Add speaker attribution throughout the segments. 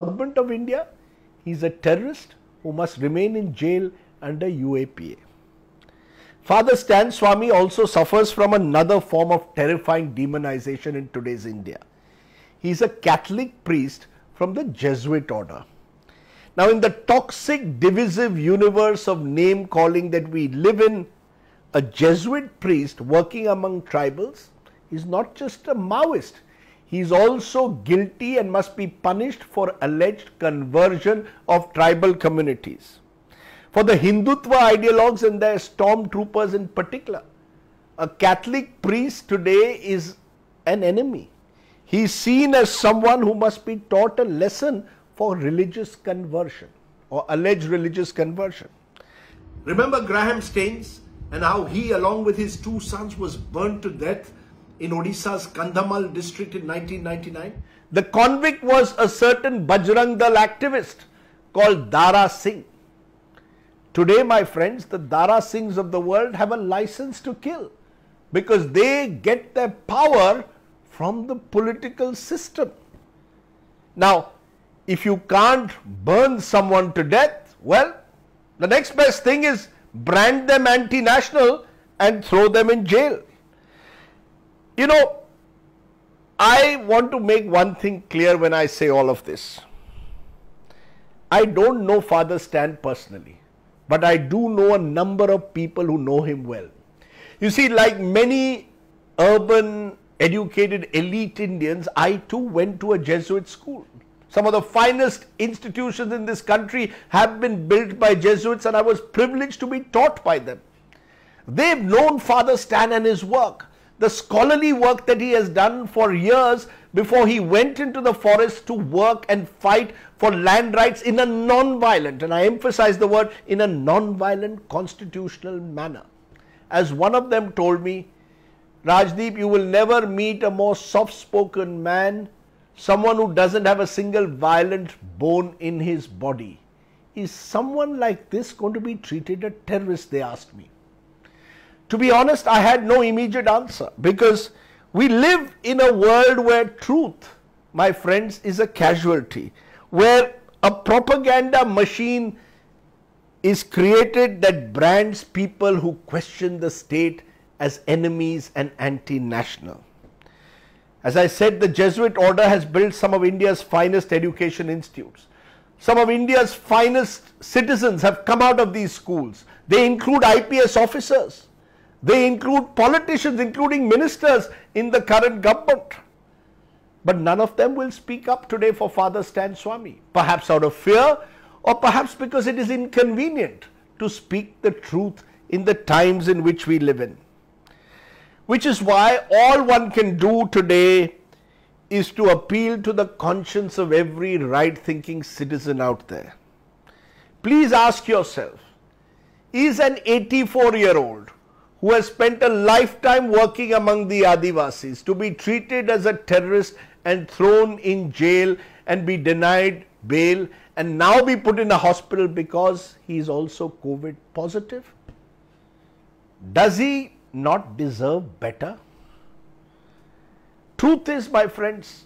Speaker 1: government of India, he is a terrorist who must remain in jail under UAPA. Father Stan Swami also suffers from another form of terrifying demonization in today's India. He is a Catholic priest from the Jesuit order. Now, in the toxic, divisive universe of name calling that we live in, a Jesuit priest working among tribals is not just a Maoist, he is also guilty and must be punished for alleged conversion of tribal communities. For the Hindutva ideologues and their stormtroopers in particular, a Catholic priest today is an enemy. He is seen as someone who must be taught a lesson for religious conversion or alleged religious conversion. Remember Graham Staines and how he, along with his two sons, was burned to death in Odisha's Kandamal district in 1999. The convict was a certain Bajrang Dal activist called Dara Singh. Today, my friends, the Dara Singhs of the world have a license to kill because they get their power from the political system. Now, if you can't burn someone to death, well, the next best thing is brand them anti national and throw them in jail. You know, I want to make one thing clear when I say all of this. I don't know Father Stan personally, but I do know a number of people who know him well. You see, like many urban, educated, elite Indians, I too went to a Jesuit school. Some of the finest institutions in this country have been built by Jesuits, and I was privileged to be taught by them. They've known Father Stan and his work the scholarly work that he has done for years before he went into the forest to work and fight for land rights in a non-violent, and I emphasize the word, in a non-violent constitutional manner. As one of them told me, Rajdeep, you will never meet a more soft-spoken man, someone who doesn't have a single violent bone in his body. Is someone like this going to be treated a terrorist, they asked me to be honest, I had no immediate answer because we live in a world where truth, my friends, is a casualty, where a propaganda machine is created that brands people who question the state as enemies and anti national. As I said, the Jesuit order has built some of India's finest education institutes. Some of India's finest citizens have come out of these schools. They include IPS officers. They include politicians, including ministers in the current government. But none of them will speak up today for Father Stan Swami, perhaps out of fear or perhaps because it is inconvenient to speak the truth in the times in which we live in. Which is why all one can do today is to appeal to the conscience of every right thinking citizen out there. Please ask yourself is an 84 year old who has spent a lifetime working among the Adivasis to be treated as a terrorist and thrown in jail and be denied bail and now be put in a hospital because he is also COVID positive? Does he not deserve better? Truth is, my friends,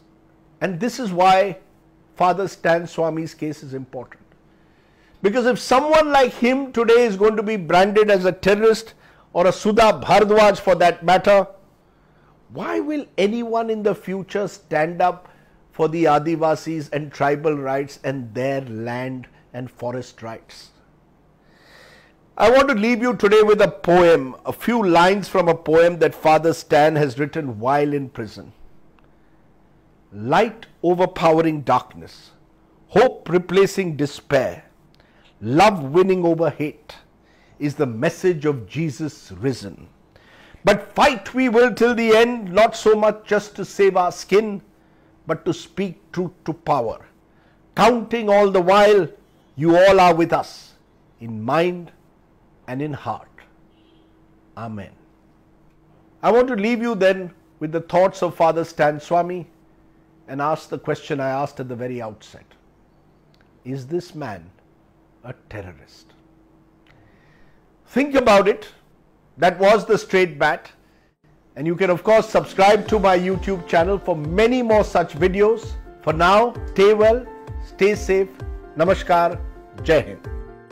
Speaker 1: and this is why Father Stan Swami's case is important. Because if someone like him today is going to be branded as a terrorist, or a Sudha Bhardwaj for that matter, why will anyone in the future stand up for the Adivasis and tribal rights and their land and forest rights? I want to leave you today with a poem, a few lines from a poem that Father Stan has written while in prison. Light overpowering darkness, hope replacing despair, love winning over hate is the message of Jesus risen. But fight we will till the end, not so much just to save our skin, but to speak truth to power. Counting all the while, you all are with us in mind and in heart. Amen. I want to leave you then with the thoughts of Father Stan Swami and ask the question I asked at the very outset Is this man a terrorist? Think about it. That was the straight bat. And you can of course subscribe to my YouTube channel for many more such videos. For now, stay well, stay safe. Namaskar. Jai Hind.